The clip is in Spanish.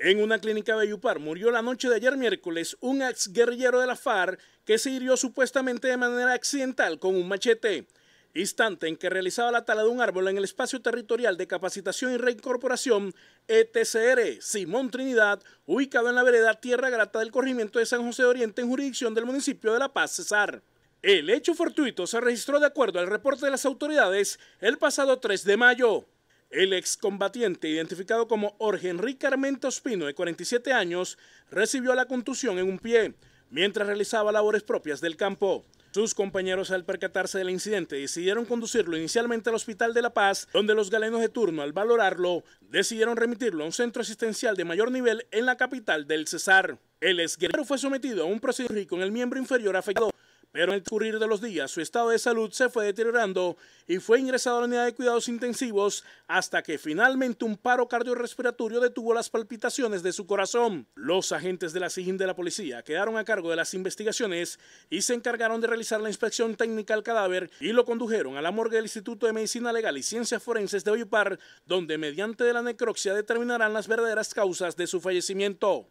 En una clínica de Yupar murió la noche de ayer miércoles un ex guerrillero de la FARC que se hirió supuestamente de manera accidental con un machete. Instante en que realizaba la tala de un árbol en el espacio territorial de capacitación y reincorporación ETCR Simón Trinidad, ubicado en la vereda Tierra Grata del corrimiento de San José de Oriente en jurisdicción del municipio de La Paz, Cesar. El hecho fortuito se registró de acuerdo al reporte de las autoridades el pasado 3 de mayo. El excombatiente, identificado como Jorge Enrique Armento Espino, de 47 años, recibió la contusión en un pie mientras realizaba labores propias del campo. Sus compañeros, al percatarse del incidente, decidieron conducirlo inicialmente al Hospital de La Paz, donde los galenos de turno, al valorarlo, decidieron remitirlo a un centro asistencial de mayor nivel en la capital del Cesar. El exguerrero fue sometido a un procedimiento en el miembro inferior afectado, pero en el transcurrir de los días su estado de salud se fue deteriorando y fue ingresado a la unidad de cuidados intensivos hasta que finalmente un paro cardiorrespiratorio detuvo las palpitaciones de su corazón. Los agentes de la SIGIN de la policía quedaron a cargo de las investigaciones y se encargaron de realizar la inspección técnica al cadáver y lo condujeron a la morgue del Instituto de Medicina Legal y Ciencias Forenses de Oyupar, donde mediante la necropsia determinarán las verdaderas causas de su fallecimiento.